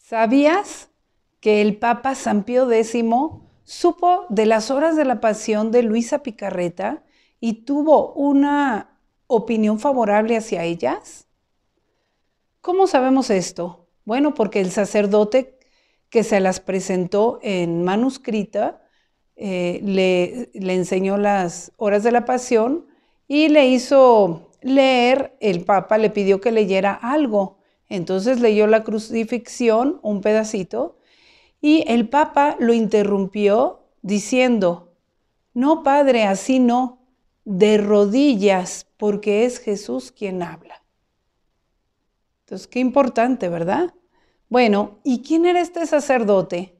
¿Sabías que el Papa San Pío X supo de las obras de la pasión de Luisa Picarreta y tuvo una opinión favorable hacia ellas? ¿Cómo sabemos esto? Bueno, porque el sacerdote que se las presentó en manuscrita, eh, le, le enseñó las horas de la pasión y le hizo leer, el Papa le pidió que leyera algo. Entonces leyó la crucifixión, un pedacito, y el Papa lo interrumpió diciendo, no, Padre, así no, de rodillas, porque es Jesús quien habla. Entonces, qué importante, ¿verdad? Bueno, ¿y quién era este sacerdote?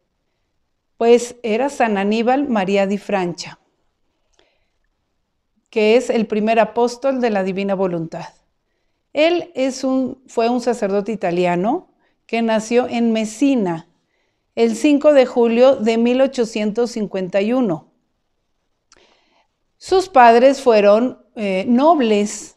Pues era San Aníbal María di Francia, que es el primer apóstol de la divina voluntad. Él es un, fue un sacerdote italiano que nació en Messina el 5 de julio de 1851. Sus padres fueron eh, nobles,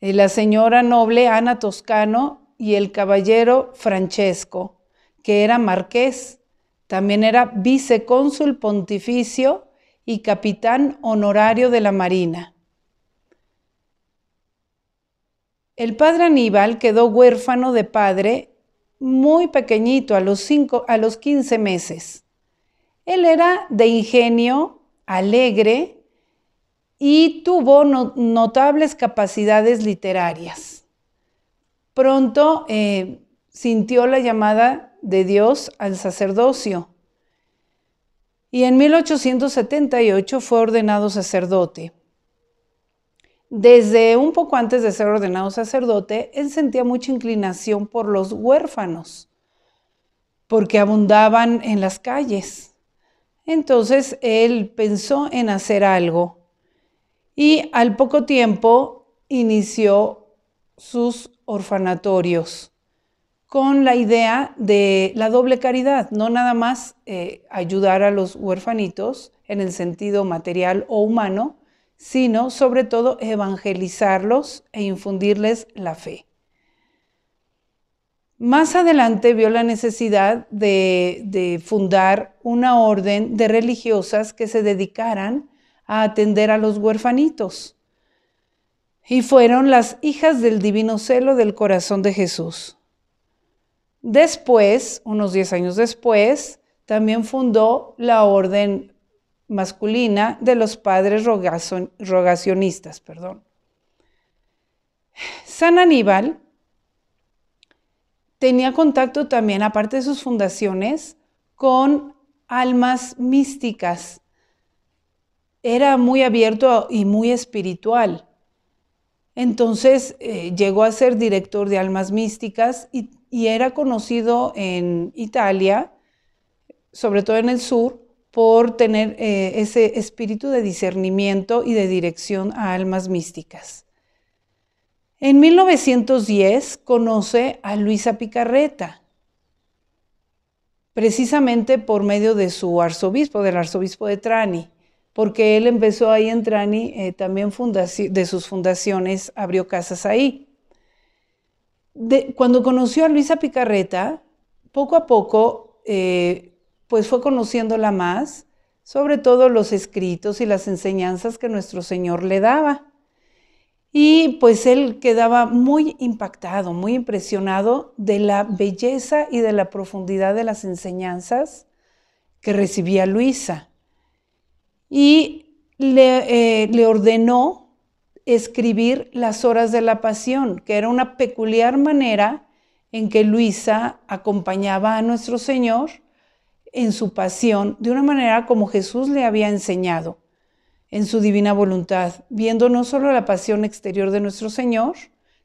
eh, la señora noble Ana Toscano y el caballero Francesco, que era marqués. También era vicecónsul pontificio y capitán honorario de la Marina. El padre Aníbal quedó huérfano de padre muy pequeñito, a los, cinco, a los 15 meses. Él era de ingenio, alegre y tuvo notables capacidades literarias pronto eh, sintió la llamada de Dios al sacerdocio y en 1878 fue ordenado sacerdote. Desde un poco antes de ser ordenado sacerdote, él sentía mucha inclinación por los huérfanos, porque abundaban en las calles. Entonces él pensó en hacer algo y al poco tiempo inició sus orfanatorios con la idea de la doble caridad, no nada más eh, ayudar a los huerfanitos en el sentido material o humano, sino sobre todo evangelizarlos e infundirles la fe. Más adelante vio la necesidad de, de, fundar una orden de religiosas que se dedicaran a atender a los huerfanitos y fueron las hijas del divino celo del corazón de Jesús. Después, unos 10 años después, también fundó la orden masculina de los padres rogacionistas. Perdón. San Aníbal tenía contacto también, aparte de sus fundaciones, con almas místicas. Era muy abierto y muy espiritual. Entonces eh, llegó a ser director de Almas Místicas y, era conocido en Italia, sobre todo en el sur, por tener eh, ese espíritu de discernimiento y de dirección a almas místicas. En 1910 conoce a Luisa Picarreta, precisamente por medio de su arzobispo, del arzobispo de Trani porque él empezó ahí en Trani, eh, también de sus fundaciones abrió casas ahí. cuando conoció a Luisa Picarreta, poco a poco, eh, pues fue conociéndola más, sobre todo los escritos y las enseñanzas que nuestro Señor le daba. Y pues él quedaba muy impactado, muy impresionado de la belleza y de la profundidad de las enseñanzas que recibía Luisa y eh, le, ordenó escribir las horas de la pasión, que era una peculiar manera en que Luisa acompañaba a nuestro Señor en su pasión de una manera como Jesús le había enseñado en su divina voluntad, viendo no solo la pasión exterior de nuestro Señor,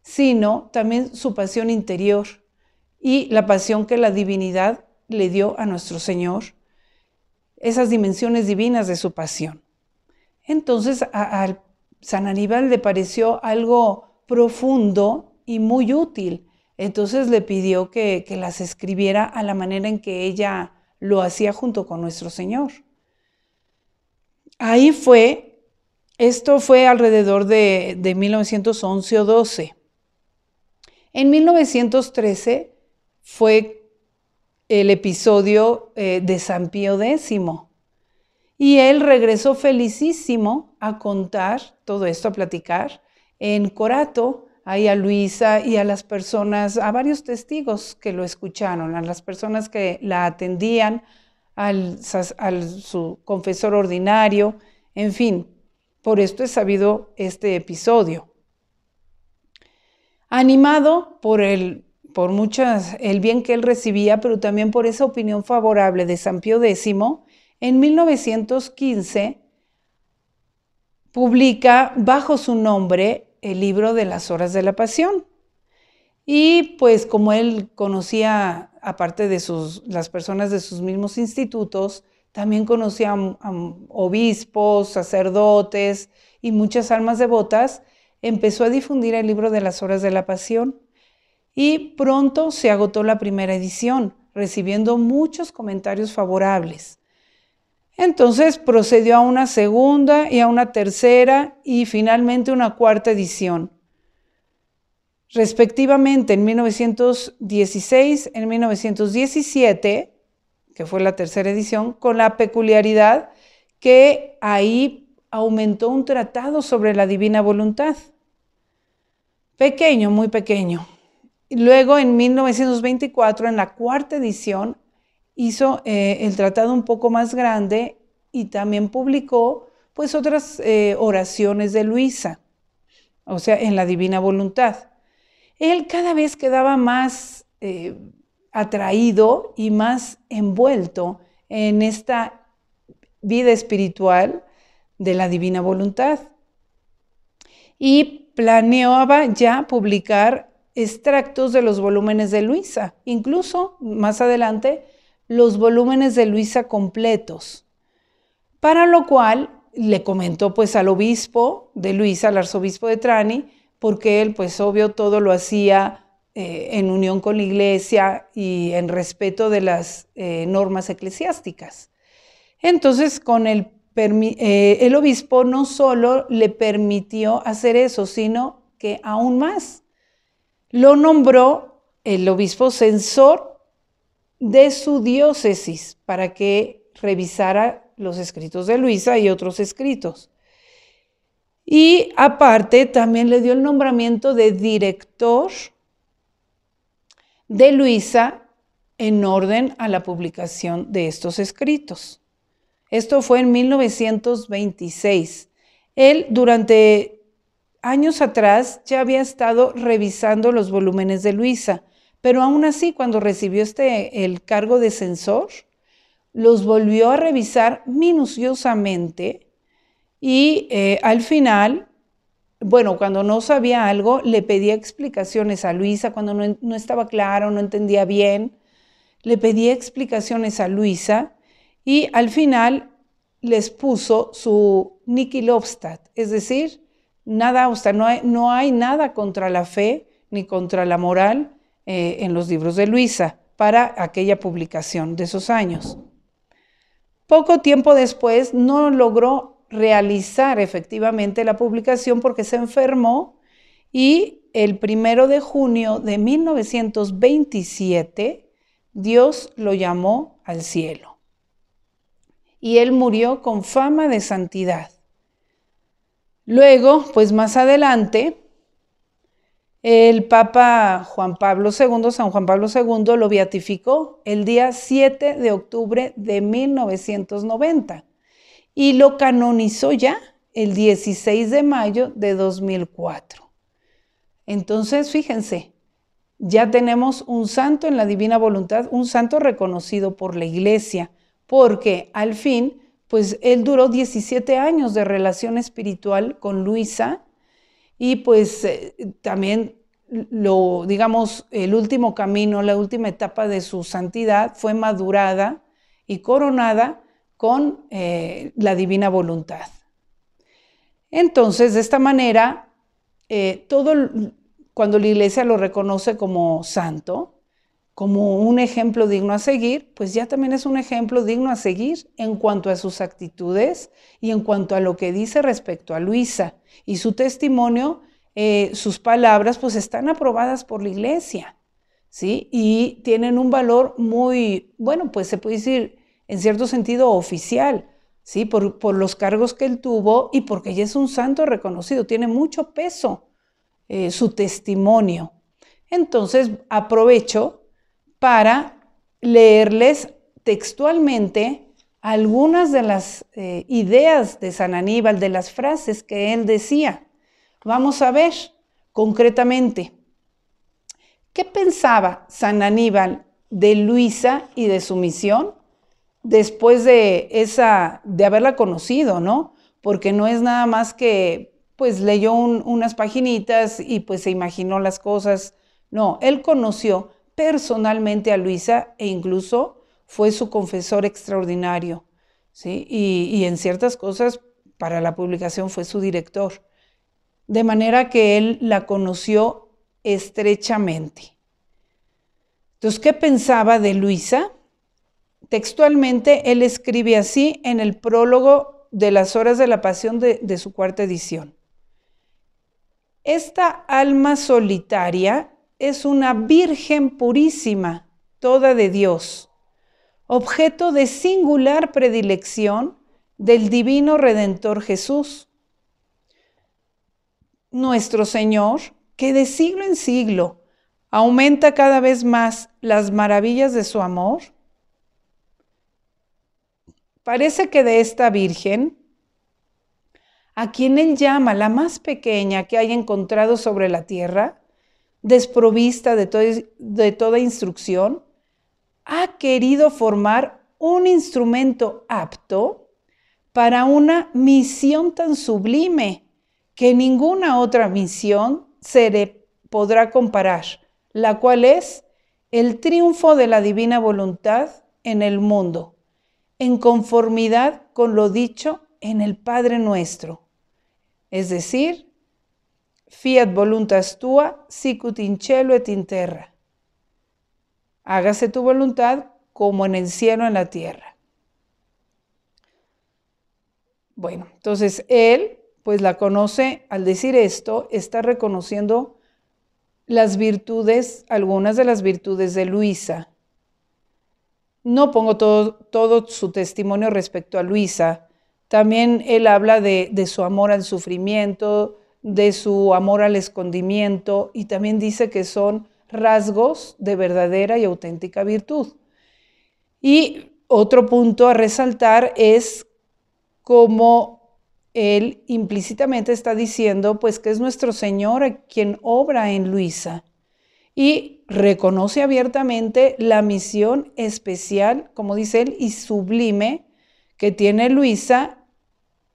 sino también su pasión interior y la pasión que la divinidad le dio a nuestro Señor esas dimensiones divinas de su pasión. Entonces a, San Aníbal le pareció algo profundo y muy útil. Entonces le pidió que, las escribiera a la manera en que ella lo hacía junto con nuestro Señor. Ahí fue, esto fue alrededor de, de 1911 o 12. En 1913 fue el episodio eh, de San Pío X. Y él regresó felicísimo a contar todo esto, a platicar en Corato, ahí a Luisa y a las personas, a varios testigos que lo escucharon, a las personas que la atendían, a al su confesor ordinario, en fin, por esto es sabido este episodio. Animado por el por muchas, el bien que él recibía, pero también por esa opinión favorable de San Pío X, en 1915 publica bajo su nombre el libro de las horas de la pasión. Y pues como él conocía, aparte de sus, las personas de sus mismos institutos, también conocía a obispos, sacerdotes y muchas almas devotas, empezó a difundir el libro de las horas de la pasión y pronto se agotó la primera edición, recibiendo muchos comentarios favorables. Entonces procedió a una segunda y a una tercera y finalmente una cuarta edición. Respectivamente en 1916, en 1917, que fue la tercera edición, con la peculiaridad que ahí aumentó un tratado sobre la divina voluntad. Pequeño, muy pequeño, Luego, en 1924, en la cuarta edición, hizo eh, el tratado un poco más grande y también publicó pues otras eh, oraciones de Luisa, o sea, en la divina voluntad. Él cada vez quedaba más eh, atraído y más envuelto en esta vida espiritual de la divina voluntad y planeaba ya publicar extractos de los volúmenes de Luisa, incluso más adelante los volúmenes de Luisa completos. Para lo cual le comentó pues al obispo de Luisa, al arzobispo de Trani, porque él pues obvio todo lo hacía eh, en unión con la iglesia y en respeto de las eh, normas eclesiásticas. Entonces con el, eh, el obispo no solo le permitió hacer eso, sino que aún más lo nombró el obispo censor de su diócesis para que revisara los escritos de Luisa y otros escritos. Y aparte también le dio el nombramiento de director de Luisa en orden a la publicación de estos escritos. Esto fue en 1926. Él durante Años atrás ya había estado revisando los volúmenes de Luisa, pero aún así cuando recibió este, el cargo de censor, los volvió a revisar minuciosamente y eh, al final, bueno, cuando no sabía algo, le pedía explicaciones a Luisa, cuando no, estaba claro, no entendía bien, le pedía explicaciones a Luisa y al final les puso su Nicky es decir, nada, no hay, no hay nada contra la fe ni contra la moral eh, en los libros de Luisa para aquella publicación de esos años. Poco tiempo después no logró realizar efectivamente la publicación porque se enfermó y el primero de junio de 1927 Dios lo llamó al cielo. Y él murió con fama de santidad. Luego, pues más adelante, el Papa Juan Pablo II, San Juan Pablo II, lo beatificó el día 7 de octubre de 1990 y lo canonizó ya el 16 de mayo de 2004. Entonces, fíjense, ya tenemos un santo en la divina voluntad, un santo reconocido por la iglesia, porque al fin pues él duró 17 años de relación espiritual con Luisa y pues eh, también lo, digamos, el último camino, la última etapa de su santidad fue madurada y coronada con eh, la divina voluntad. Entonces, de esta manera, eh, todo, cuando la iglesia lo reconoce como santo, como un ejemplo digno a seguir, pues ya también es un ejemplo digno a seguir en cuanto a sus actitudes y en cuanto a lo que dice respecto a Luisa. Y su testimonio, eh, sus palabras, pues están aprobadas por la iglesia, ¿sí? Y tienen un valor muy, bueno, pues se puede decir en cierto sentido oficial, ¿sí? Por, los cargos que él tuvo y porque ella es un santo reconocido, tiene mucho peso eh, su testimonio. Entonces, aprovecho para leerles textualmente algunas de las eh, ideas de San Aníbal, de las frases que él decía. Vamos a ver concretamente qué pensaba San Aníbal de Luisa y de su misión después de esa de haberla conocido, ¿no? Porque no es nada más que pues leyó unas paginitas y pues se imaginó las cosas. No, él conoció personalmente a Luisa e incluso fue su confesor extraordinario. Y, en ciertas cosas para la publicación fue su director. De manera que él la conoció estrechamente. Entonces, ¿qué pensaba de Luisa? Textualmente, él escribe así en el prólogo de las horas de la pasión de su cuarta edición. Esta alma solitaria es una Virgen purísima, toda de Dios, objeto de singular predilección del Divino Redentor Jesús. Nuestro Señor, que de siglo en siglo aumenta cada vez más las maravillas de su amor, parece que de esta Virgen, a quien él llama la más pequeña que haya encontrado sobre la tierra, desprovista de, toda instrucción, ha querido formar un instrumento apto para una misión tan sublime que ninguna otra misión se le podrá comparar, la cual es el triunfo de la divina voluntad en el mundo, en conformidad con lo dicho en el Padre nuestro, es decir, Fiat voluntas tua, sicut in cielo et in terra. Hágase tu voluntad como en el cielo en la tierra. Bueno, entonces él, pues la conoce, al decir esto, está reconociendo las virtudes, algunas de las virtudes de Luisa. No pongo todo, su testimonio respecto a Luisa. También él habla de, de su amor al sufrimiento, de su amor al escondimiento y también dice que son rasgos de verdadera y auténtica virtud. Y otro punto a resaltar es cómo él implícitamente está diciendo pues que es nuestro Señor quien obra en Luisa y reconoce abiertamente la misión especial, como dice él, y sublime que tiene Luisa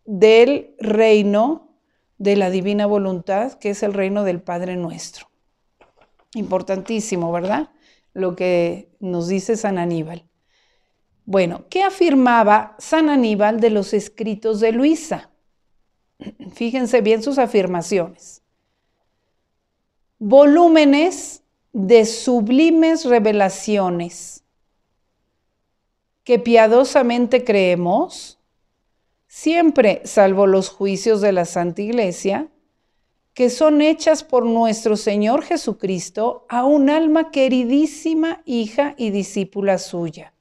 del reino de la divina voluntad, que es el reino del Padre nuestro. Importantísimo, ¿verdad? Lo que nos dice San Aníbal. Bueno, ¿qué afirmaba San Aníbal de los escritos de Luisa? Fíjense bien sus afirmaciones. Volúmenes de sublimes revelaciones que piadosamente creemos siempre salvo los juicios de la Santa Iglesia, que son hechas por nuestro Señor Jesucristo a un alma queridísima hija y discípula suya.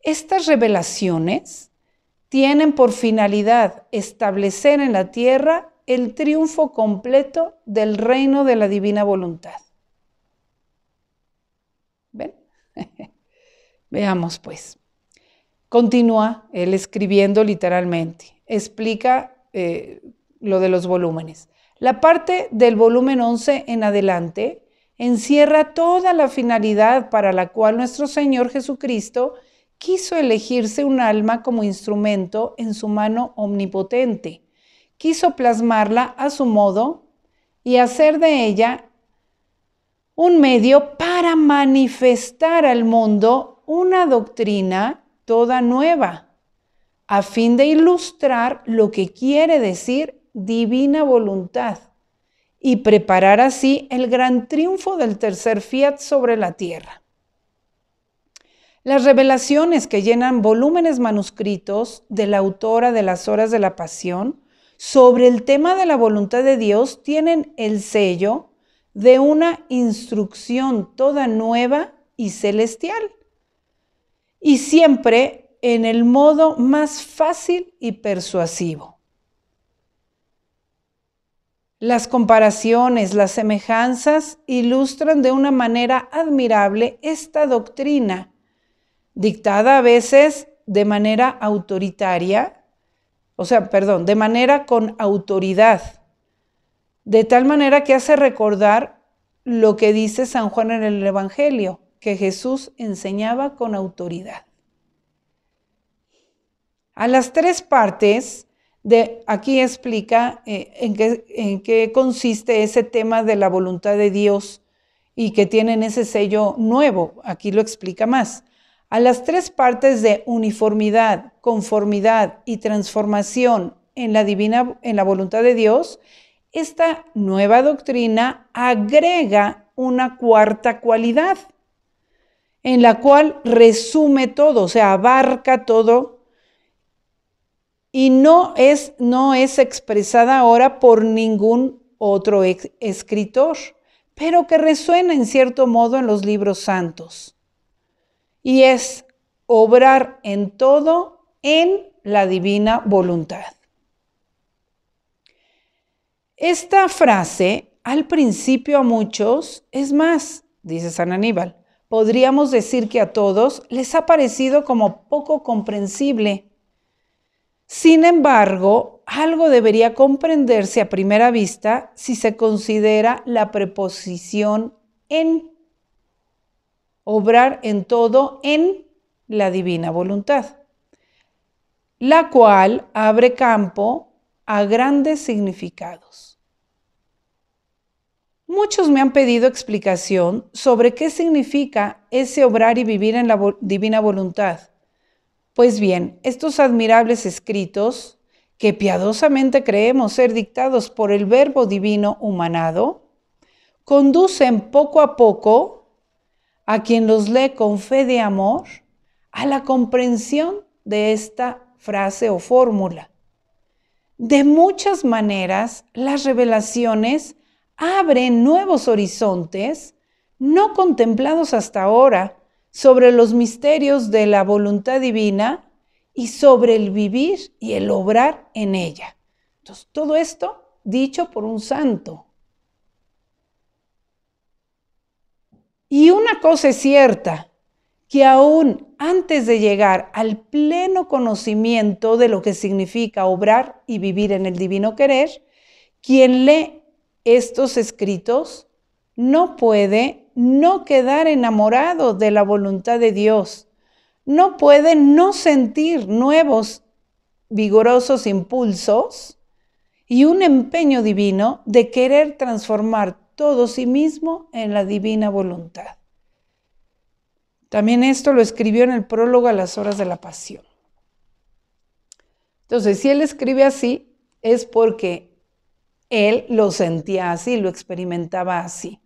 Estas revelaciones tienen por finalidad establecer en la tierra el triunfo completo del reino de la divina voluntad. ¿Ven? Veamos pues. Continúa él escribiendo literalmente, explica eh, lo de los volúmenes. La parte del volumen 11 en adelante encierra toda la finalidad para la cual nuestro Señor Jesucristo quiso elegirse un alma como instrumento en su mano omnipotente. Quiso plasmarla a su modo y hacer de ella un medio para manifestar al mundo una doctrina toda nueva, a fin de ilustrar lo que quiere decir divina voluntad y preparar así el gran triunfo del tercer fiat sobre la tierra. Las revelaciones que llenan volúmenes manuscritos de la autora de las Horas de la Pasión sobre el tema de la voluntad de Dios tienen el sello de una instrucción toda nueva y celestial y siempre en el modo más fácil y persuasivo. Las comparaciones, las semejanzas ilustran de una manera admirable esta doctrina, dictada a veces de manera autoritaria, o sea, perdón, de manera con autoridad, de tal manera que hace recordar lo que dice San Juan en el Evangelio que Jesús enseñaba con autoridad. A las tres partes, de, aquí explica eh, en, qué, en qué consiste ese tema de la voluntad de Dios y que tienen ese sello nuevo. Aquí lo explica más. A las tres partes de uniformidad, conformidad y transformación en la divina, en la voluntad de Dios, esta nueva doctrina agrega una cuarta cualidad en la cual resume todo, o sea, abarca todo y no es, no es expresada ahora por ningún otro escritor, pero que resuena en cierto modo en los libros santos. Y es obrar en todo en la divina voluntad. Esta frase al principio a muchos es más, dice San Aníbal, podríamos decir que a todos les ha parecido como poco comprensible. Sin embargo, algo debería comprenderse a primera vista si se considera la preposición en, obrar en todo en la divina voluntad, la cual abre campo a grandes significados. Muchos me han pedido explicación sobre qué significa ese obrar y vivir en la divina voluntad. Pues bien, estos admirables escritos, que piadosamente creemos ser dictados por el Verbo Divino humanado, conducen poco a poco a quien los lee con fe de amor a la comprensión de esta frase o fórmula. De muchas maneras, las revelaciones abre nuevos horizontes no contemplados hasta ahora sobre los misterios de la voluntad divina y sobre el vivir y el obrar en ella. Entonces, todo esto dicho por un santo. Y una cosa es cierta, que aún antes de llegar al pleno conocimiento de lo que significa obrar y vivir en el divino querer, quien lee estos escritos, no puede no quedar enamorado de la voluntad de Dios. No puede no sentir nuevos, vigorosos impulsos y un empeño divino de querer transformar todo sí mismo en la divina voluntad. También esto lo escribió en el prólogo a las horas de la pasión. Entonces, si él escribe así, es porque él lo sentía así, lo experimentaba así.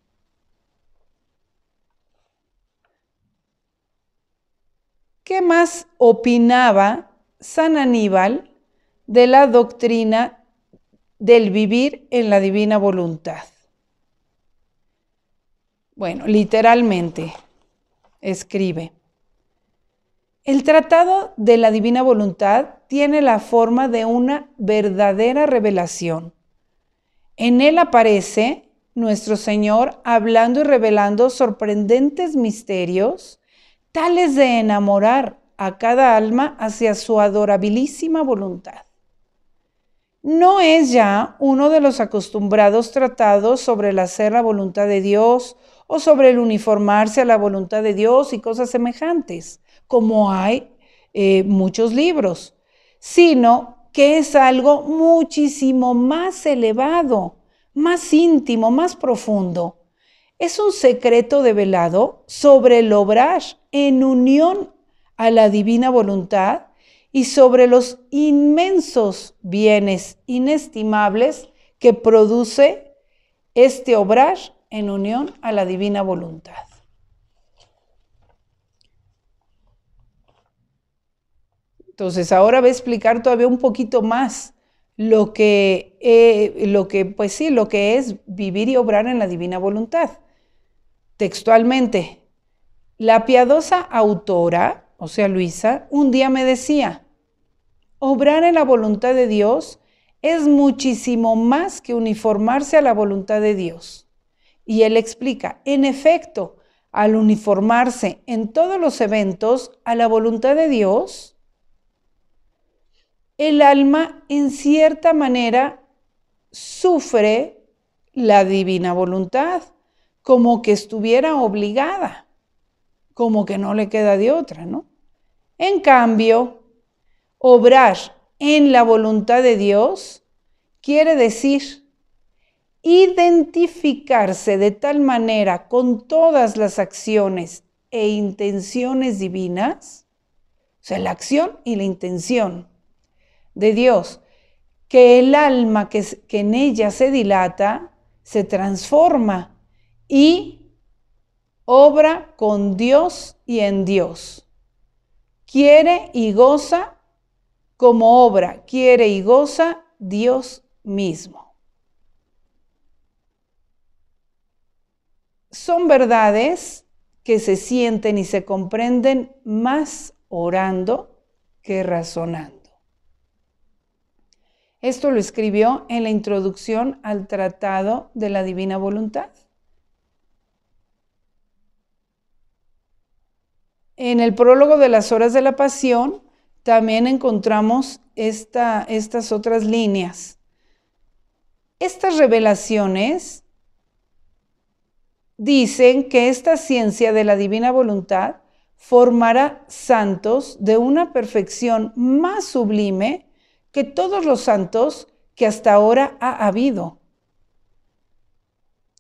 ¿Qué más opinaba San Aníbal de la doctrina del vivir en la divina voluntad? Bueno, literalmente, escribe. El tratado de la divina voluntad tiene la forma de una verdadera revelación en él aparece nuestro Señor hablando y revelando sorprendentes misterios, tales de enamorar a cada alma hacia su adorabilísima voluntad. No es ya uno de los acostumbrados tratados sobre el hacer la voluntad de Dios o sobre el uniformarse a la voluntad de Dios y cosas semejantes, como hay eh, muchos libros, sino que es algo muchísimo más elevado, más íntimo, más profundo. Es un secreto develado sobre el obrar en unión a la divina voluntad y sobre los inmensos bienes inestimables que produce este obrar en unión a la divina voluntad. Entonces ahora voy a explicar todavía un poquito más lo que, eh, lo que, pues sí, lo que es vivir y obrar en la divina voluntad. Textualmente, la piadosa autora, o sea, Luisa, un día me decía, obrar en la voluntad de Dios es muchísimo más que uniformarse a la voluntad de Dios. Y él explica, en efecto, al uniformarse en todos los eventos a la voluntad de Dios, el alma en cierta manera sufre la divina voluntad, como que estuviera obligada, como que no le queda de otra, ¿no? En cambio, obrar en la voluntad de Dios quiere decir identificarse de tal manera con todas las acciones e intenciones divinas, o sea, la acción y la intención de Dios, que el alma que, en ella se dilata, se transforma y obra con Dios y en Dios. Quiere y goza como obra, quiere y goza Dios mismo. Son verdades que se sienten y se comprenden más orando que razonando. Esto lo escribió en la introducción al Tratado de la Divina Voluntad. En el prólogo de las Horas de la Pasión también encontramos esta, estas otras líneas. Estas revelaciones dicen que esta ciencia de la divina voluntad formará santos de una perfección más sublime que todos los santos que hasta ahora ha habido.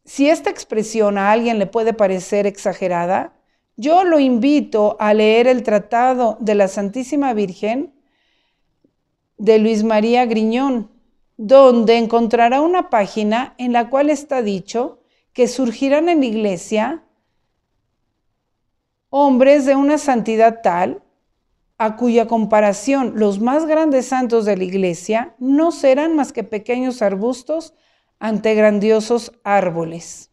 Si esta expresión a alguien le puede parecer exagerada, yo lo invito a leer el Tratado de la Santísima Virgen de Luis María Griñón, donde encontrará una página en la cual está dicho que surgirán en la iglesia hombres de una santidad tal a cuya comparación los más grandes santos de la iglesia no serán más que pequeños arbustos ante grandiosos árboles.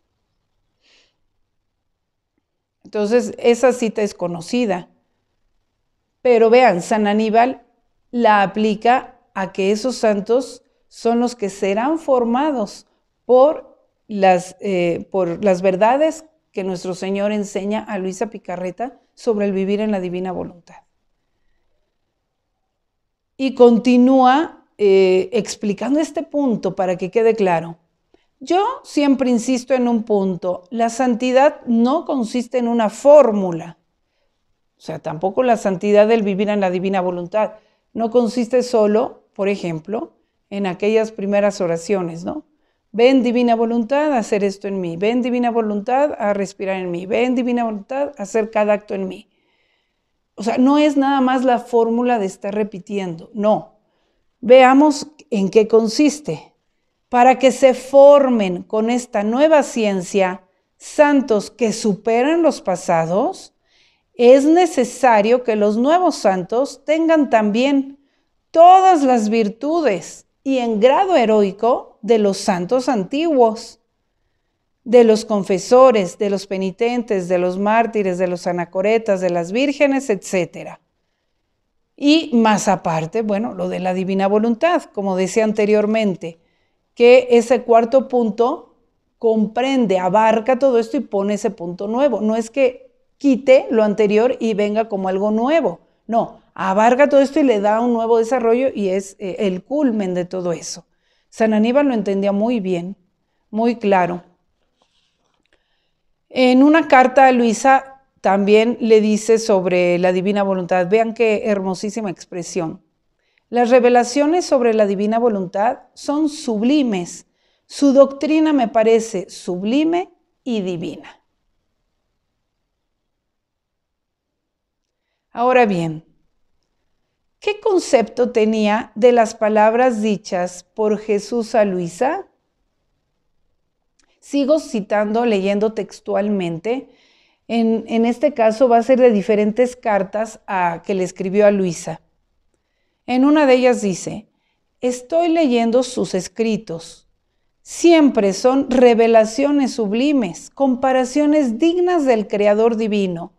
Entonces, esa cita es conocida. Pero vean, San Aníbal la aplica a que esos santos son los que serán formados por las, eh, por las verdades que nuestro Señor enseña a Luisa Picarreta sobre el vivir en la divina voluntad y continúa eh, explicando este punto para que quede claro. Yo siempre insisto en un punto, la santidad no consiste en una fórmula, o sea, tampoco la santidad del vivir en la divina voluntad, no consiste solo, por ejemplo, en aquellas primeras oraciones, ¿no? Ven divina voluntad a hacer esto en mí, ven divina voluntad a respirar en mí, ven divina voluntad a hacer cada acto en mí o sea, no es nada más la fórmula de estar repitiendo, no. Veamos en qué consiste. Para que se formen con esta nueva ciencia santos que superan los pasados, es necesario que los nuevos santos tengan también todas las virtudes y en grado heroico de los santos antiguos de los confesores, de los penitentes, de los mártires, de los anacoretas, de las vírgenes, etc. Y más aparte, bueno, lo de la divina voluntad, como decía anteriormente, que ese cuarto punto comprende, abarca todo esto y pone ese punto nuevo. No es que quite lo anterior y venga como algo nuevo. No, abarca todo esto y le da un nuevo desarrollo y es eh, el culmen de todo eso. San Aníbal lo entendía muy bien, muy claro. En una carta, a Luisa también le dice sobre la divina voluntad. Vean qué hermosísima expresión. Las revelaciones sobre la divina voluntad son sublimes. Su doctrina me parece sublime y divina. Ahora bien, ¿qué concepto tenía de las palabras dichas por Jesús a Luisa? Sigo citando, leyendo textualmente. En, este caso va a ser de diferentes cartas a, que le escribió a Luisa. En una de ellas dice, estoy leyendo sus escritos. Siempre son revelaciones sublimes, comparaciones dignas del Creador Divino,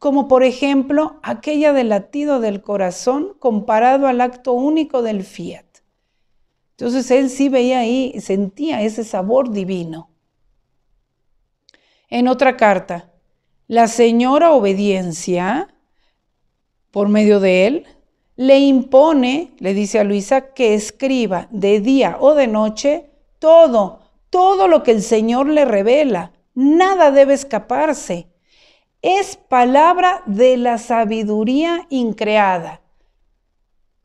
como por ejemplo aquella del latido del corazón comparado al acto único del fiat. Entonces él sí veía ahí, sentía ese sabor divino. En otra carta, la señora obediencia, por medio de él, le impone, le dice a Luisa, que escriba de día o de noche todo, todo lo que el Señor le revela. Nada debe escaparse. Es palabra de la sabiduría increada.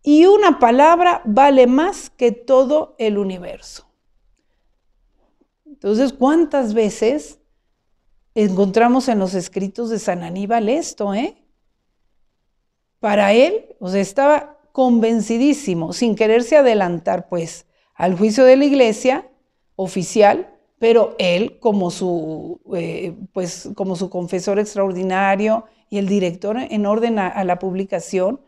Y una palabra vale más que todo el universo. Entonces, ¿cuántas veces encontramos en los escritos de San Aníbal esto, ¿eh? Para él, o sea, estaba convencidísimo, sin quererse adelantar, pues, al juicio de la iglesia oficial, pero él, como su, eh, pues, como su confesor extraordinario y el director en orden a, a la publicación,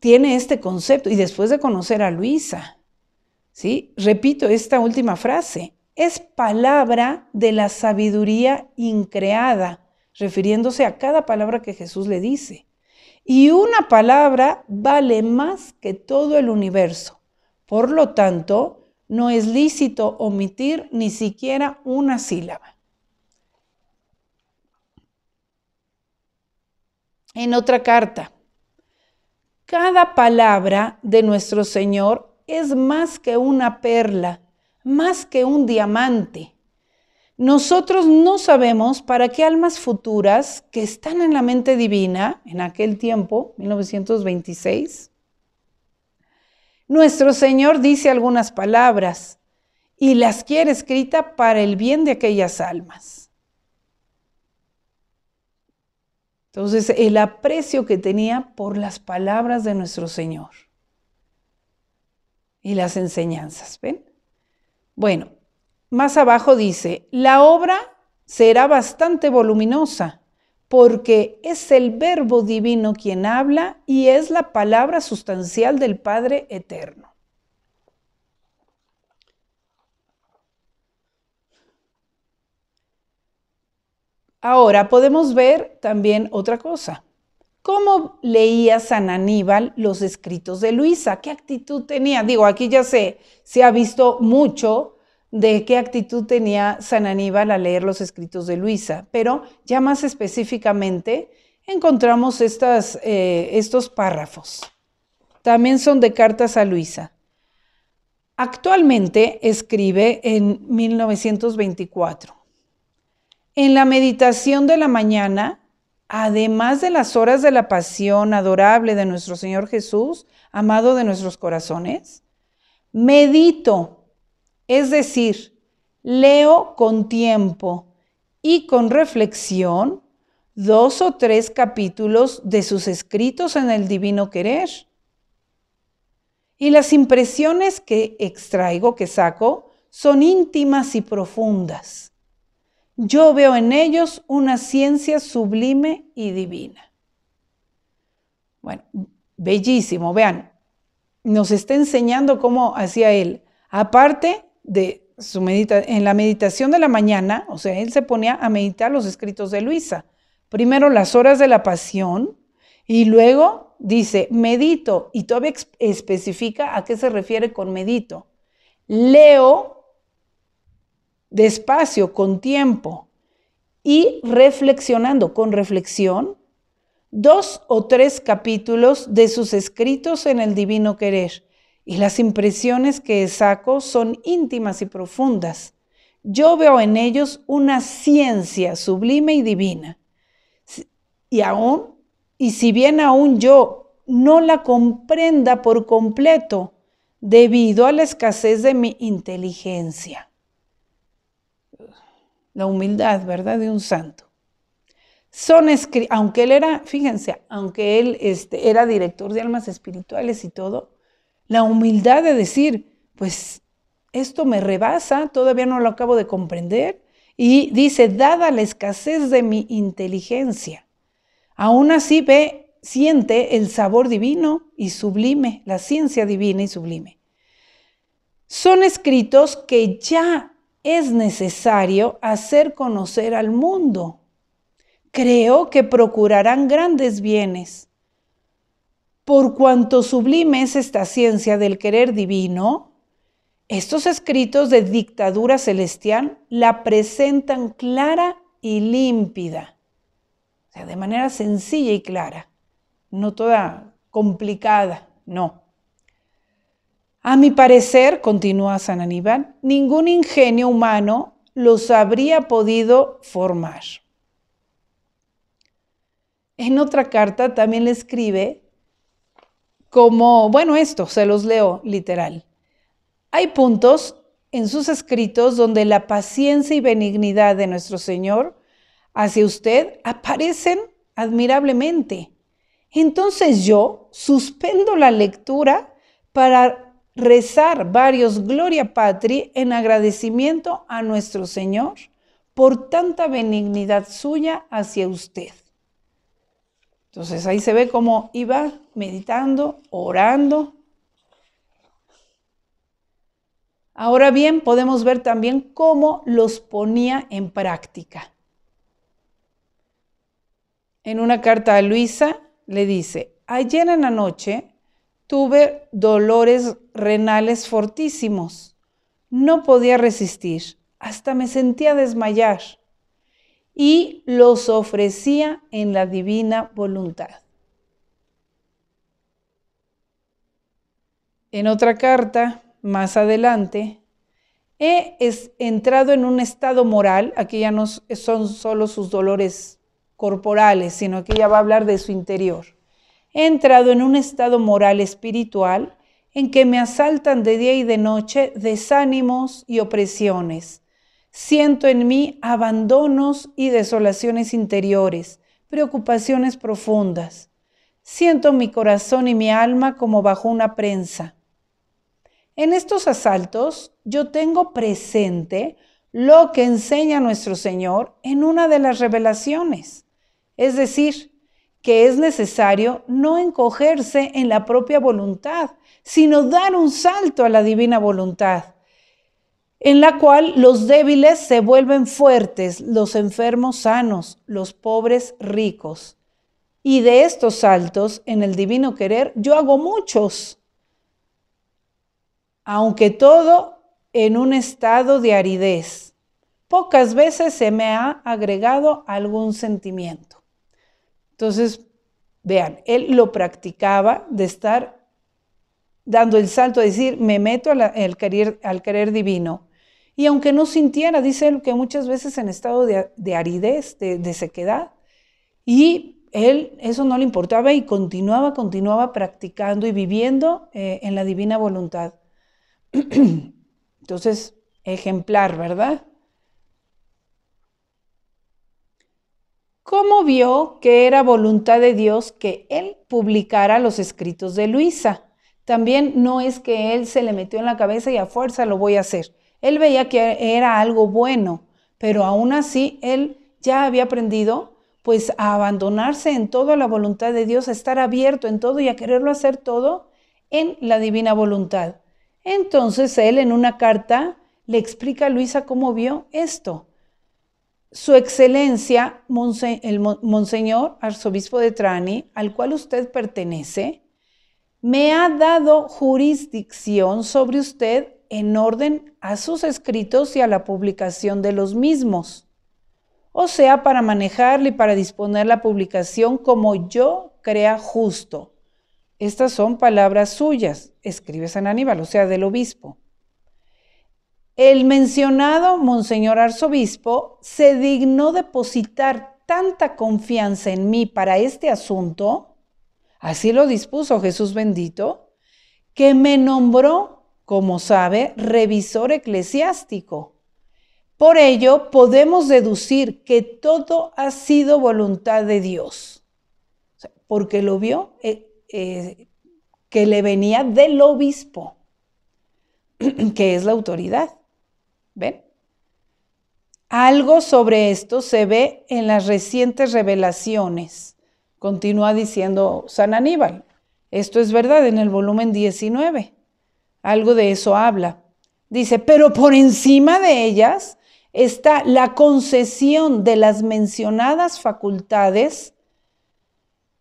tiene este concepto. Y después de conocer a Luisa, ¿sí? Repito esta última frase, es palabra de la sabiduría increada, refiriéndose a cada palabra que Jesús le dice. Y una palabra vale más que todo el universo. Por lo tanto, no es lícito omitir ni siquiera una sílaba. En otra carta, cada palabra de nuestro Señor es más que una perla más que un diamante. Nosotros no sabemos para qué almas futuras que están en la mente divina en aquel tiempo, 1926, nuestro Señor dice algunas palabras y las quiere escrita para el bien de aquellas almas. Entonces, el aprecio que tenía por las palabras de nuestro Señor y las enseñanzas, ¿ven? Bueno, más abajo dice, la obra será bastante voluminosa porque es el verbo divino quien habla y es la palabra sustancial del Padre Eterno. Ahora podemos ver también otra cosa. ¿Cómo leía San Aníbal los escritos de Luisa? ¿Qué actitud tenía? Digo, aquí ya sé, se ha visto mucho de qué actitud tenía San Aníbal al leer los escritos de Luisa, pero ya más específicamente encontramos eh, estos párrafos. También son de cartas a Luisa. Actualmente escribe en 1924. En la meditación de la mañana además de las horas de la pasión adorable de nuestro Señor Jesús, amado de nuestros corazones? Medito, es decir, leo con tiempo y con reflexión dos o tres capítulos de sus escritos en el divino querer. Y las impresiones que extraigo, que saco, son íntimas y profundas. Yo veo en ellos una ciencia sublime y divina. Bueno, bellísimo, vean, nos está enseñando cómo hacía él. Aparte de su medita en la meditación de la mañana, o sea, él se ponía a meditar los escritos de Luisa. Primero las horas de la pasión y luego dice, medito, y todavía especifica a qué se refiere con medito. Leo despacio, con tiempo y reflexionando con reflexión dos o tres capítulos de sus escritos en el divino querer y las impresiones que saco son íntimas y profundas. Yo veo en ellos una ciencia sublime y divina. Y aún, y si bien aún yo no la comprenda por completo, debido a la escasez de mi inteligencia la humildad, ¿verdad? De un santo. Son aunque él era, fíjense, aunque él este, era director de almas espirituales y todo, la humildad de decir, pues esto me rebasa, todavía no lo acabo de comprender. Y dice, dada la escasez de mi inteligencia, aún así ve, siente el sabor divino y sublime, la ciencia divina y sublime. Son escritos que ya es necesario hacer conocer al mundo. Creo que procurarán grandes bienes. Por cuanto sublime es esta ciencia del querer divino, estos escritos de dictadura celestial la presentan clara y límpida, o sea, de manera sencilla y clara, no toda complicada, no. A mi parecer, continúa San Aníbal, ningún ingenio humano los habría podido formar. En otra carta también le escribe como, bueno, esto se los leo literal. Hay puntos en sus escritos donde la paciencia y benignidad de nuestro Señor hacia usted aparecen admirablemente. Entonces yo suspendo la lectura para rezar varios Gloria Patri en agradecimiento a nuestro Señor por tanta benignidad suya hacia usted. Entonces ahí se ve cómo iba meditando, orando. Ahora bien, podemos ver también cómo los ponía en práctica. En una carta a Luisa le dice, ayer en la noche tuve dolores renales fortísimos. No podía resistir, hasta me sentía desmayar y los ofrecía en la divina voluntad. En otra carta, más adelante, he entrado en un estado moral, aquí ya no son solo sus dolores corporales, sino que ya va a hablar de su interior. He entrado en un estado moral espiritual en que me asaltan de día y de noche desánimos y opresiones. Siento en mí abandonos y desolaciones interiores, preocupaciones profundas. Siento mi corazón y mi alma como bajo una prensa. En estos asaltos yo tengo presente lo que enseña nuestro Señor en una de las revelaciones, es decir, que es necesario no encogerse en la propia voluntad, sino dar un salto a la divina voluntad, en la cual los débiles se vuelven fuertes, los enfermos sanos, los pobres ricos. Y de estos saltos en el divino querer yo hago muchos, aunque todo en un estado de aridez. Pocas veces se me ha agregado algún sentimiento. Entonces, vean, él lo practicaba de estar dando el salto a decir, me meto querer, al querer divino. Y aunque no sintiera, dice él, que muchas veces en estado de, aridez, de, sequedad, y él eso no le importaba y continuaba, continuaba practicando y viviendo eh, en la divina voluntad. Entonces, ejemplar, ¿verdad? ¿Cómo vio que era voluntad de Dios que él publicara los escritos de Luisa? También no es que él se le metió en la cabeza y a fuerza lo voy a hacer. Él veía que era algo bueno, pero aún así él ya había aprendido pues a abandonarse en todo la voluntad de Dios, a estar abierto en todo y a quererlo hacer todo en la divina voluntad. Entonces él en una carta le explica a Luisa cómo vio esto. Su Excelencia, el Monseñor Arzobispo de Trani, al cual usted pertenece, me ha dado jurisdicción sobre usted en orden a sus escritos y a la publicación de los mismos, o sea, para manejarle y para disponer la publicación como yo crea justo. Estas son palabras suyas, escribe San Aníbal, o sea, del obispo. El mencionado Monseñor Arzobispo se dignó depositar tanta confianza en mí para este asunto así lo dispuso Jesús bendito, que me nombró, como sabe, revisor eclesiástico. Por ello, podemos deducir que todo ha sido voluntad de Dios, porque lo vio eh, eh, que le venía del obispo, que es la autoridad. ¿Ven? Algo sobre esto se ve en las recientes revelaciones Continúa diciendo San Aníbal. Esto es verdad en el volumen 19. Algo de eso habla. Dice, pero por encima de ellas está la concesión de las mencionadas facultades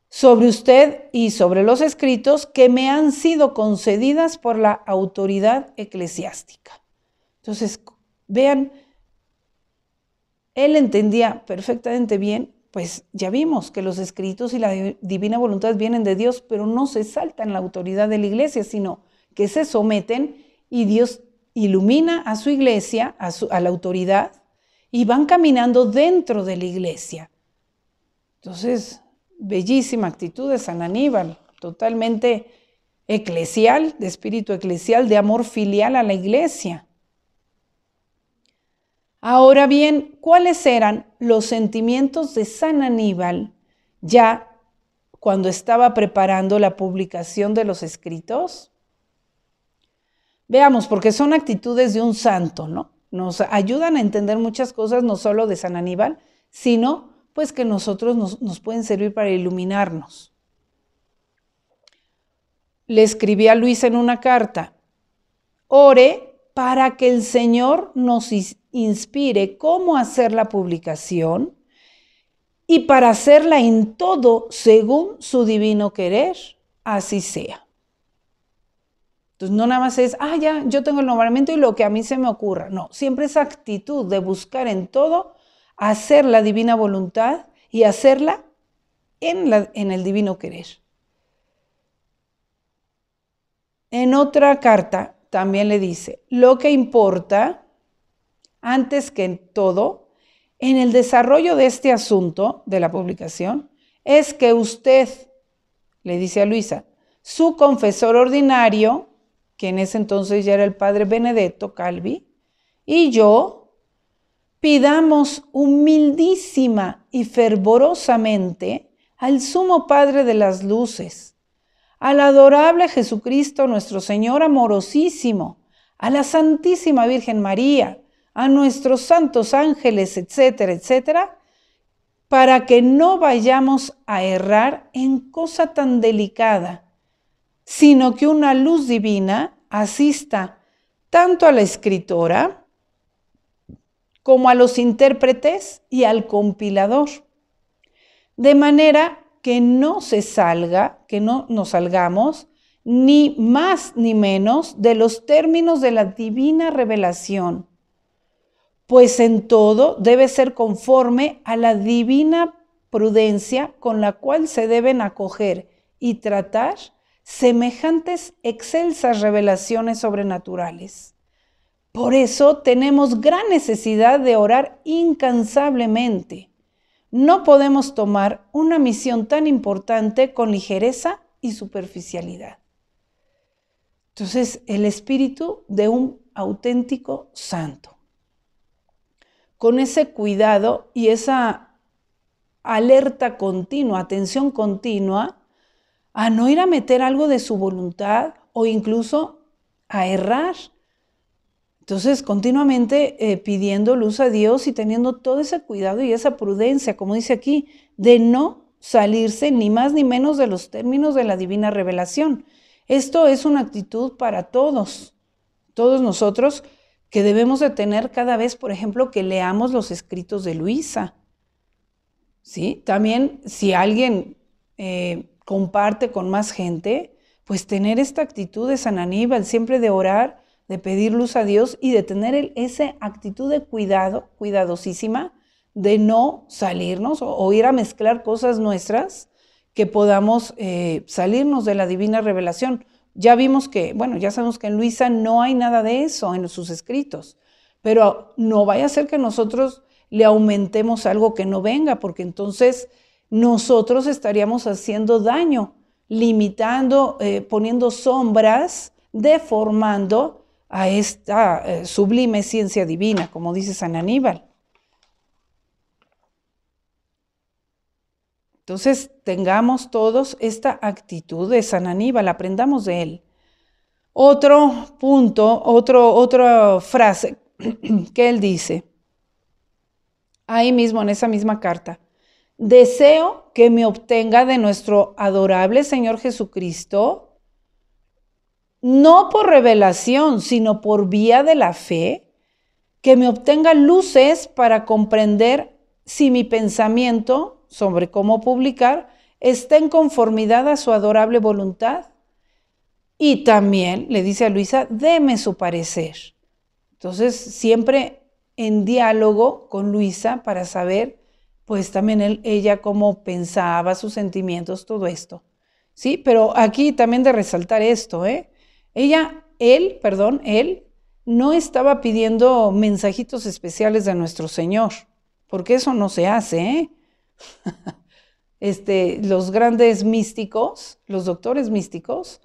sobre usted y sobre los escritos que me han sido concedidas por la autoridad eclesiástica. Entonces, vean, él entendía perfectamente bien pues ya vimos que los escritos y la divina voluntad vienen de Dios, pero no se saltan la autoridad de la iglesia, sino que se someten y Dios ilumina a su iglesia, a, la autoridad, y van caminando dentro de la iglesia. Entonces, bellísima actitud de San Aníbal, totalmente eclesial, de espíritu eclesial, de amor filial a la iglesia. Ahora bien, ¿cuáles eran los sentimientos de San Aníbal ya cuando estaba preparando la publicación de los escritos? Veamos, porque son actitudes de un santo, ¿no? Nos ayudan a entender muchas cosas, no solo de San Aníbal, sino pues que nosotros nos, nos pueden servir para iluminarnos. Le escribí a Luis en una carta, ore para que el Señor nos inspire cómo hacer la publicación y para hacerla en todo según su divino querer, así sea. Entonces no nada más es, ah, ya, yo tengo el nombramiento y lo que a mí se me ocurra. No, siempre esa actitud de buscar en todo hacer la divina voluntad y hacerla en, en el divino querer. En otra carta, también le dice, lo que importa, antes que en todo, en el desarrollo de este asunto de la publicación, es que usted, le dice a Luisa, su confesor ordinario, que en ese entonces ya era el padre Benedetto Calvi, y yo pidamos humildísima y fervorosamente al Sumo Padre de las Luces, al adorable Jesucristo nuestro Señor amorosísimo, a la Santísima Virgen María, a nuestros santos ángeles, etcétera, etcétera, para que no vayamos a errar en cosa tan delicada, sino que una luz divina asista tanto a la escritora como a los intérpretes y al compilador, de manera que no se salga, que no nos salgamos ni más ni menos de los términos de la divina revelación, pues en todo debe ser conforme a la divina prudencia con la cual se deben acoger y tratar semejantes excelsas revelaciones sobrenaturales. Por eso tenemos gran necesidad de orar incansablemente no podemos tomar una misión tan importante con ligereza y superficialidad. Entonces, el espíritu de un auténtico santo. Con ese cuidado y esa alerta continua, atención continua, a no ir a meter algo de su voluntad o incluso a errar entonces, continuamente eh, pidiendo luz a Dios y teniendo todo ese cuidado y esa prudencia, como dice aquí, de no salirse ni más ni menos de los términos de la divina revelación. Esto es una actitud para todos, todos nosotros que debemos de tener cada vez, por ejemplo, que leamos los escritos de Luisa. ¿Sí? También si alguien eh, comparte con más gente, pues tener esta actitud de San Aníbal, siempre de orar de pedir luz a Dios y de tener esa actitud de cuidado, cuidadosísima, de no salirnos o, ir a mezclar cosas nuestras que podamos eh, salirnos de la divina revelación. Ya vimos que, bueno, ya sabemos que en Luisa no hay nada de eso en sus escritos, pero no vaya a ser que nosotros le aumentemos algo que no venga, porque entonces nosotros estaríamos haciendo daño, limitando, eh, poniendo sombras, deformando a esta eh, sublime ciencia divina, como dice San Aníbal. Entonces, tengamos todos esta actitud de San Aníbal, aprendamos de él. Otro punto, otro, otra frase que él dice, ahí mismo en esa misma carta, deseo que me obtenga de nuestro adorable Señor Jesucristo no por revelación, sino por vía de la fe, que me obtenga luces para comprender si mi pensamiento sobre cómo publicar está en conformidad a su adorable voluntad. Y también le dice a Luisa, déme su parecer. Entonces, siempre en diálogo con Luisa para saber, pues también ella cómo pensaba, sus sentimientos, todo esto. Sí, pero aquí también de resaltar esto, ¿eh? Ella, él, perdón, él no estaba pidiendo mensajitos especiales de nuestro Señor, porque eso no se hace, ¿eh? Este, los grandes místicos, los doctores místicos,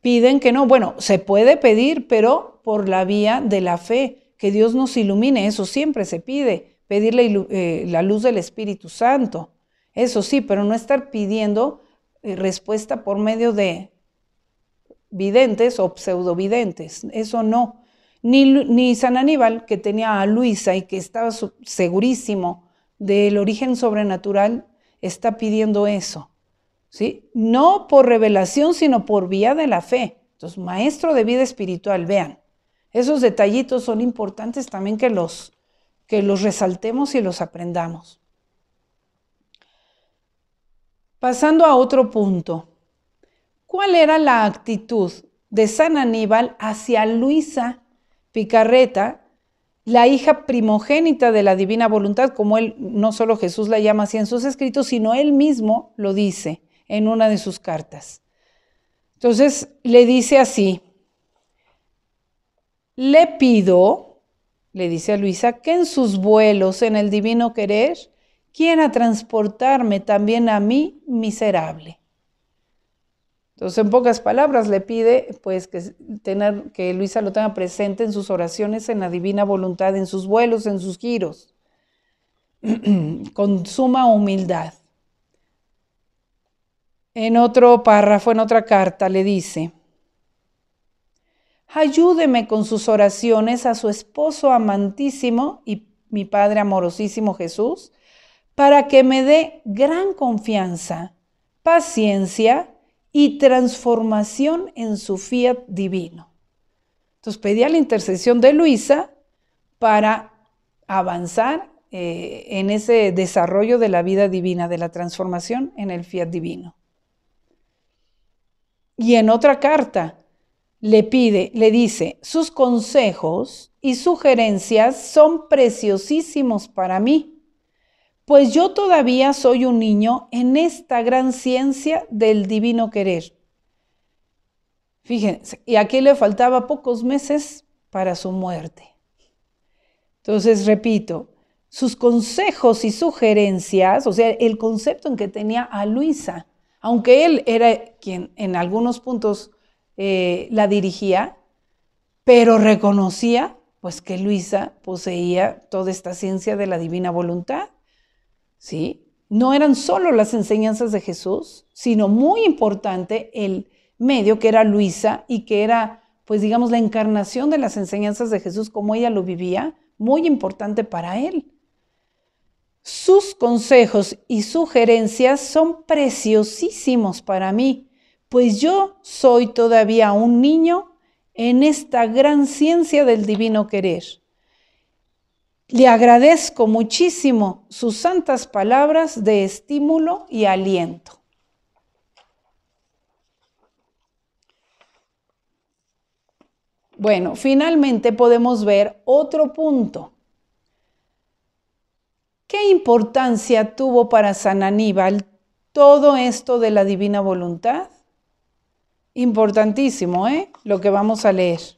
piden que no. Bueno, se puede pedir, pero por la vía de la fe, que Dios nos ilumine, eso siempre se pide, pedir eh, la, luz del Espíritu Santo, eso sí, pero no estar pidiendo eh, respuesta por medio de videntes o pseudovidentes, eso no. Ni, San Aníbal, que tenía a Luisa y que estaba segurísimo del origen sobrenatural, está pidiendo eso. ¿sí? No por revelación, sino por vía de la fe. Entonces, maestro de vida espiritual, vean, esos detallitos son importantes también que los, que los resaltemos y los aprendamos. Pasando a otro punto cuál era la actitud de San Aníbal hacia Luisa Picarreta, la hija primogénita de la divina voluntad, como él no solo Jesús la llama así en sus escritos, sino él mismo lo dice en una de sus cartas. Entonces le dice así, le pido, le dice a Luisa, que en sus vuelos, en el divino querer, quiera transportarme también a mí miserable. Entonces, en pocas palabras, le pide pues que, tener, que Luisa lo tenga presente en sus oraciones, en la divina voluntad, en sus vuelos, en sus giros, con suma humildad. En otro párrafo, en otra carta, le dice, ayúdeme con sus oraciones a su esposo amantísimo y mi Padre amorosísimo Jesús, para que me dé gran confianza, paciencia, y transformación en su fiat divino. Entonces pedía la intercesión de Luisa para avanzar eh, en ese desarrollo de la vida divina, de la transformación en el fiat divino. Y en otra carta le pide, le dice, sus consejos y sugerencias son preciosísimos para mí pues yo todavía soy un niño en esta gran ciencia del divino querer. Fíjense, y aquí le faltaba pocos meses para su muerte. Entonces, repito, sus consejos y sugerencias, o sea, el concepto en que tenía a Luisa, aunque él era quien en algunos puntos eh, la dirigía, pero reconocía pues que Luisa poseía toda esta ciencia de la divina voluntad no eran solo las enseñanzas de Jesús, sino muy importante el medio que era Luisa y que era, pues digamos, la encarnación de las enseñanzas de Jesús como ella lo vivía, muy importante para él. Sus consejos y sugerencias son preciosísimos para mí, pues yo soy todavía un niño en esta gran ciencia del divino querer. Le agradezco muchísimo sus santas palabras de estímulo y aliento. Bueno, finalmente podemos ver otro punto. ¿Qué importancia tuvo para San Aníbal todo esto de la divina voluntad? Importantísimo, ¿eh? Lo que vamos a leer.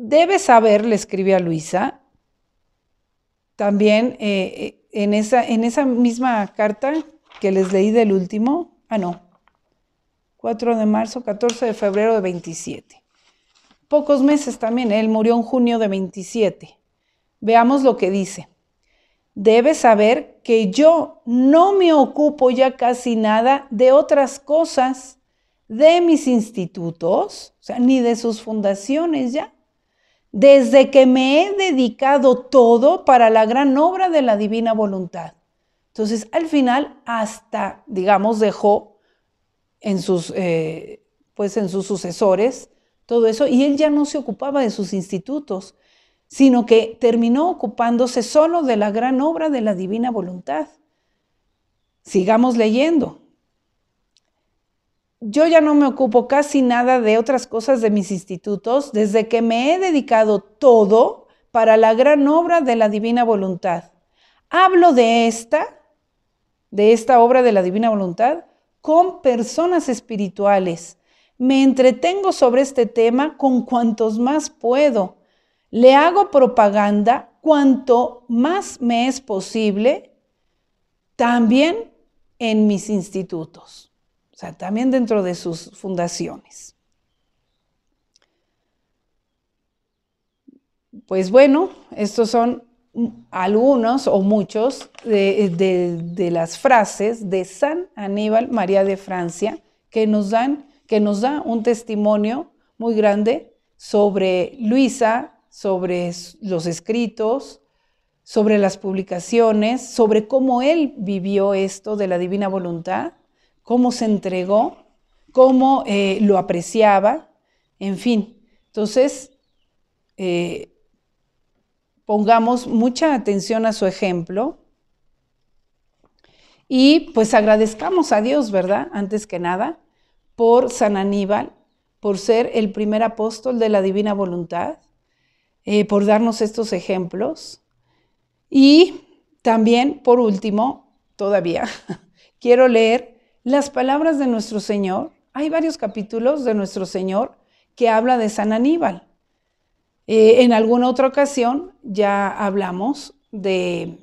Debes saber, le escribe a Luisa, también eh, eh, en, esa, en esa misma carta que les leí del último, ah no, 4 de marzo, 14 de febrero de 27. Pocos meses también, él murió en junio de 27. Veamos lo que dice. Debes saber que yo no me ocupo ya casi nada de otras cosas, de mis institutos, o sea, ni de sus fundaciones ya desde que me he dedicado todo para la gran obra de la divina voluntad. Entonces, al final, hasta, digamos, dejó en sus, eh, pues en sus sucesores todo eso, y él ya no se ocupaba de sus institutos, sino que terminó ocupándose solo de la gran obra de la divina voluntad. Sigamos leyendo yo ya no me ocupo casi nada de otras cosas de mis institutos desde que me he dedicado todo para la gran obra de la divina voluntad. Hablo de esta, de esta obra de la divina voluntad, con personas espirituales. Me entretengo sobre este tema con cuantos más puedo. Le hago propaganda cuanto más me es posible, también en mis institutos. O sea, también dentro de sus fundaciones. Pues bueno, estos son algunos o muchos de, las frases de San Aníbal María de Francia que nos dan que nos da un testimonio muy grande sobre Luisa, sobre los escritos, sobre las publicaciones, sobre cómo él vivió esto de la divina voluntad cómo se entregó, cómo eh, lo apreciaba, en fin. Entonces, eh, pongamos mucha atención a su ejemplo y pues agradezcamos a Dios, ¿verdad? Antes que nada, por San Aníbal, por ser el primer apóstol de la divina voluntad, eh, por darnos estos ejemplos. Y también, por último, todavía, quiero leer las palabras de nuestro Señor. Hay varios capítulos de nuestro Señor que habla de San Aníbal. Eh, en alguna otra ocasión ya hablamos de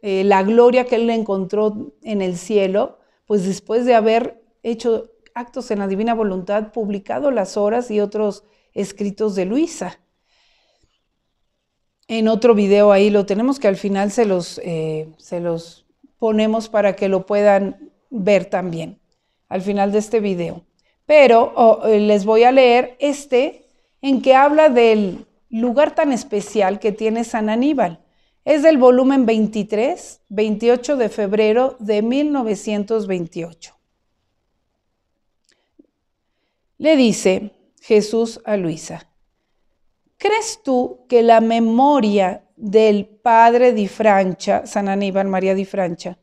eh, la gloria que él le encontró en el cielo, pues después de haber hecho actos en la divina voluntad, publicado las horas y otros escritos de Luisa. En otro video ahí lo tenemos que al final se los, eh, se los ponemos para que lo puedan ver también al final de este video. Pero eh, les voy a leer este en que habla del lugar tan especial que tiene San Aníbal. Es del volumen 23, 28 de febrero de 1928. Le dice Jesús a Luisa, ¿crees tú que la memoria del padre Di Francia, San Aníbal María Di Francia,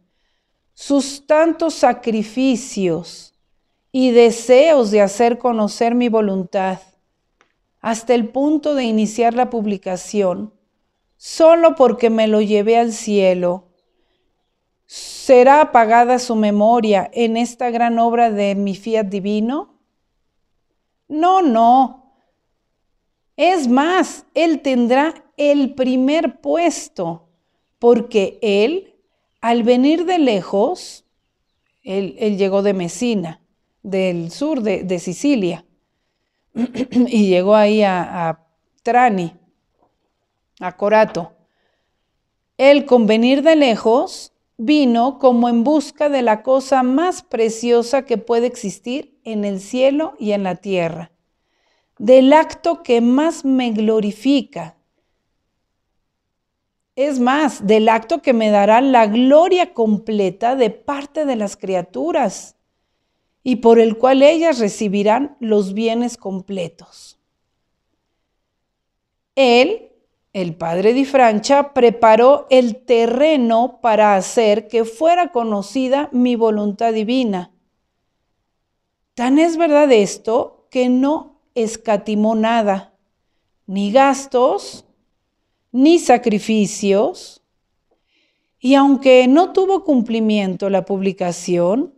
sus tantos sacrificios y deseos de hacer conocer mi voluntad, hasta el punto de iniciar la publicación, solo porque me lo llevé al cielo. ¿Será apagada su memoria en esta gran obra de mi fiat divino? No, no. Es más, Él tendrá el primer puesto, porque Él al venir de lejos, él, llegó de Mesina, del sur de, Sicilia, y llegó ahí a, a Trani, a Corato. Él, con venir de lejos, vino como en busca de la cosa más preciosa que puede existir en el cielo y en la tierra, del acto que más me glorifica, es más, del acto que me dará la gloria completa de parte de las criaturas y por el cual ellas recibirán los bienes completos. Él, el padre de Francha, preparó el terreno para hacer que fuera conocida mi voluntad divina. Tan es verdad esto que no escatimó nada, ni gastos, ni sacrificios, y aunque no tuvo cumplimiento la publicación,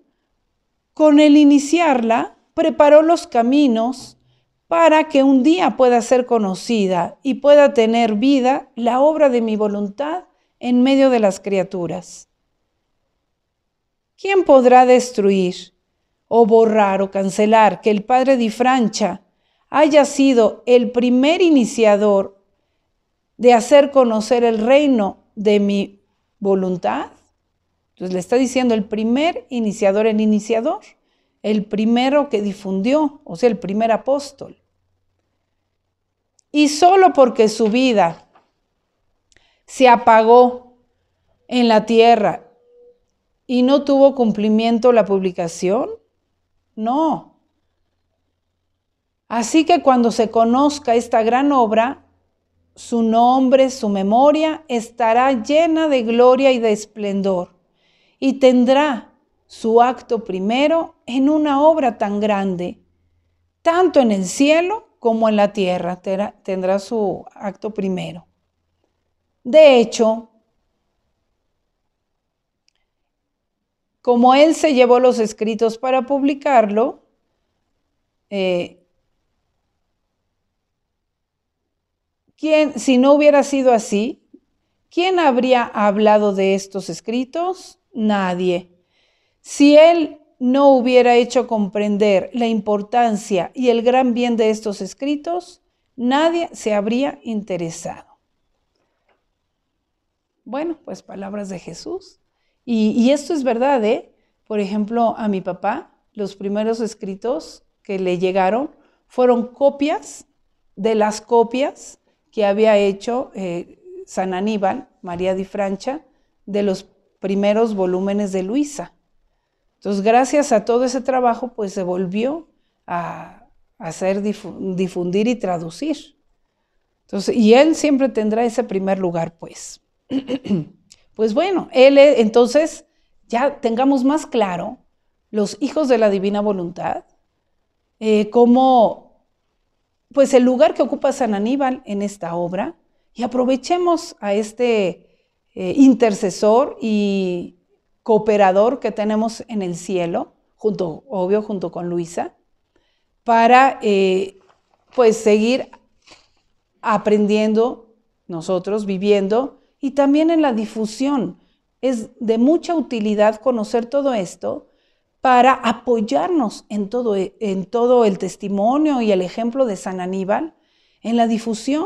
con el iniciarla preparó los caminos para que un día pueda ser conocida y pueda tener vida la obra de mi voluntad en medio de las criaturas. ¿Quién podrá destruir o borrar o cancelar que el padre Di Francha haya sido el primer iniciador de hacer conocer el reino de mi voluntad. Entonces le está diciendo el primer iniciador, el iniciador, el primero que difundió, o sea, el primer apóstol. Y solo porque su vida se apagó en la tierra y no tuvo cumplimiento la publicación, no. Así que cuando se conozca esta gran obra, su nombre, su memoria estará llena de gloria y de esplendor y tendrá su acto primero en una obra tan grande, tanto en el cielo como en la tierra tendrá su acto primero. De hecho, como él se llevó los escritos para publicarlo, eh, ¿Quién, si no hubiera sido así, quién habría hablado de estos escritos? Nadie. Si él no hubiera hecho comprender la importancia y el gran bien de estos escritos, nadie se habría interesado. Bueno, pues palabras de Jesús. Y, y, esto es verdad, ¿eh? Por ejemplo, a mi papá, los primeros escritos que le llegaron fueron copias de las copias que había hecho eh, San Aníbal, María di Francia, de los primeros volúmenes de Luisa. Entonces, gracias a todo ese trabajo, pues se volvió a hacer difundir y traducir. Entonces, y él siempre tendrá ese primer lugar, pues. pues bueno, él e, entonces ya tengamos más claro los hijos de la divina voluntad, eh, cómo pues el lugar que ocupa San Aníbal en esta obra y aprovechemos a este eh, intercesor y cooperador que tenemos en el cielo, junto, obvio, junto con Luisa, para eh, pues seguir aprendiendo nosotros, viviendo y también en la difusión. Es de mucha utilidad conocer todo esto para apoyarnos en todo, e, en todo el testimonio y el ejemplo de San Aníbal, en la difusión.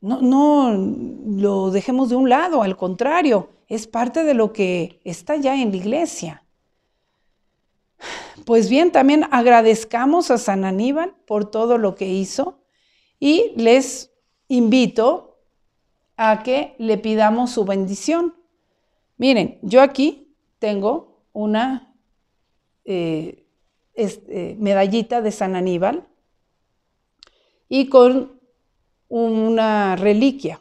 No, no lo dejemos de un lado, al contrario, es parte de lo que está ya en la iglesia. Pues bien, también agradezcamos a San Aníbal por todo lo que hizo y les invito a que le pidamos su bendición. Miren, yo aquí tengo una eh, eh, medallita de San Aníbal y con una reliquia,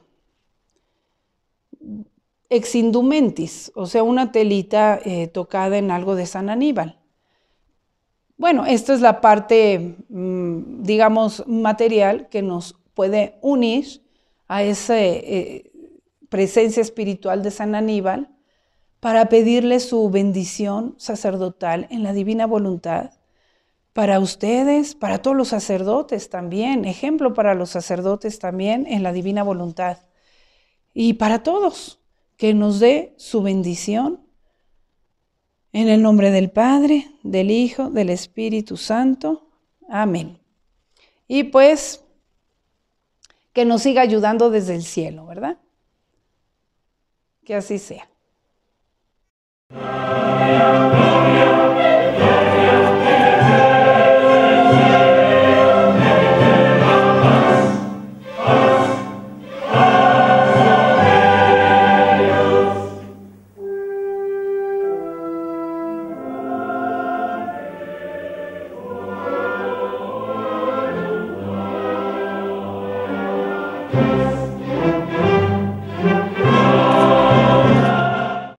ex indumentis, o sea, una telita eh, tocada en algo de San Aníbal. Bueno, esta es la parte, mm, digamos, material que nos puede unir a esa presencia espiritual de San Aníbal para pedirle su bendición sacerdotal en la divina voluntad, para ustedes, para todos los sacerdotes también, ejemplo para los sacerdotes también en la divina voluntad, y para todos, que nos dé su bendición. En el nombre del Padre, del Hijo, del Espíritu Santo. Amén. Y pues, que nos siga ayudando desde el cielo, ¿verdad? Que así sea. Amen.